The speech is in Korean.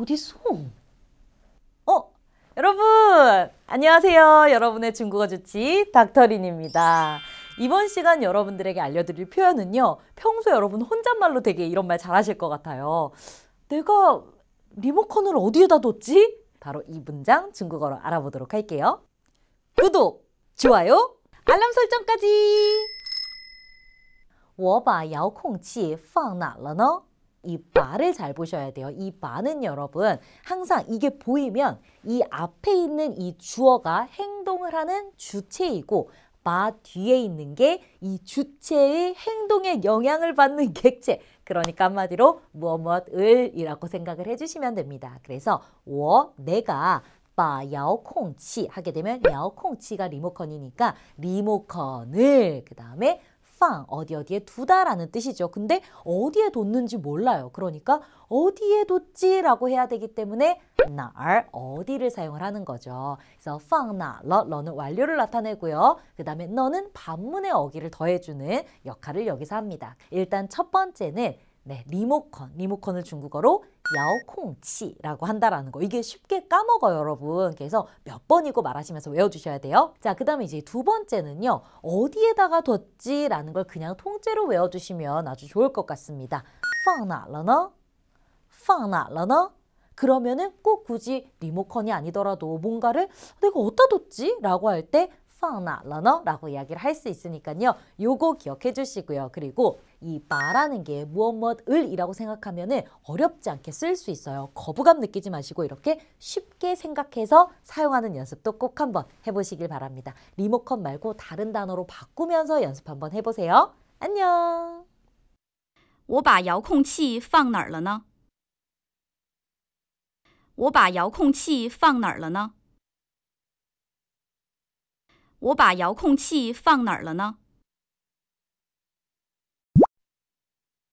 어딨어? 어, 여러분! 안녕하세요. 여러분의 중국어 좋지 닥터린입니다. 이번 시간 여러분들에게 알려드릴 표현은요. 평소 여러분 혼잣말로 되게 이런 말 잘하실 것 같아요. 내가 리모컨을 어디에다 뒀지? 바로 이 문장 중국어로 알아보도록 할게요. 구독, 좋아요, 알람 설정까지! 我把遥控器放哪了呢？이 바를 잘 보셔야 돼요. 이 바는 여러분 항상 이게 보이면 이 앞에 있는 이 주어가 행동을 하는 주체이고 바 뒤에 있는 게 이 주체의 행동에 영향을 받는 객체 그러니까 한마디로 무엇무엇을 이라고 생각을 해주시면 됩니다. 그래서 워 내가 把遥콩치 하게 되면 遥콩치가 리모컨이니까 리모컨을 그 다음에 放 어디 어디에 두다라는 뜻이죠. 근데 어디에 뒀는지 몰라요. 그러니까 어디에 뒀지라고 해야 되기 때문에 나 어디를 사용을 하는 거죠. 그래서放哪 러는 완료를 나타내고요. 그 다음에 너는 반문의 어기를 더해주는 역할을 여기서 합니다. 일단 첫 번째는 네, 리모컨, 리모컨을 중국어로 여콩치라고 한다라는 거 이게 쉽게 까먹어요 여러분 그래서 몇 번이고 말하시면서 외워주셔야 돼요 자그 다음에 이제 두 번째는요 어디에다가 뒀지 라는 걸 그냥 통째로 외워주시면 아주 좋을 것 같습니다 放哪了呢?放哪了呢? 그러면은 꼭 굳이 리모컨이 아니더라도 뭔가를 내가 어디다 뒀지? 라고 할때 放哪了呢? 라고 이야기를 할 수 있으니까요. 요거 기억해 주시고요. 그리고 이 바라는 게 무엇 무엇을 이라고 생각하면 은 어렵지 않게 쓸 수 있어요. 거부감 느끼지 마시고 이렇게 쉽게 생각해서 사용하는 연습도 꼭 한번 해보시길 바랍니다. 리모컨 말고 다른 단어로 바꾸면서 연습 한번 해보세요. 안녕! 我把遥控器放哪了呢我把遥控器放哪了呢我把遥控器放哪儿了呢？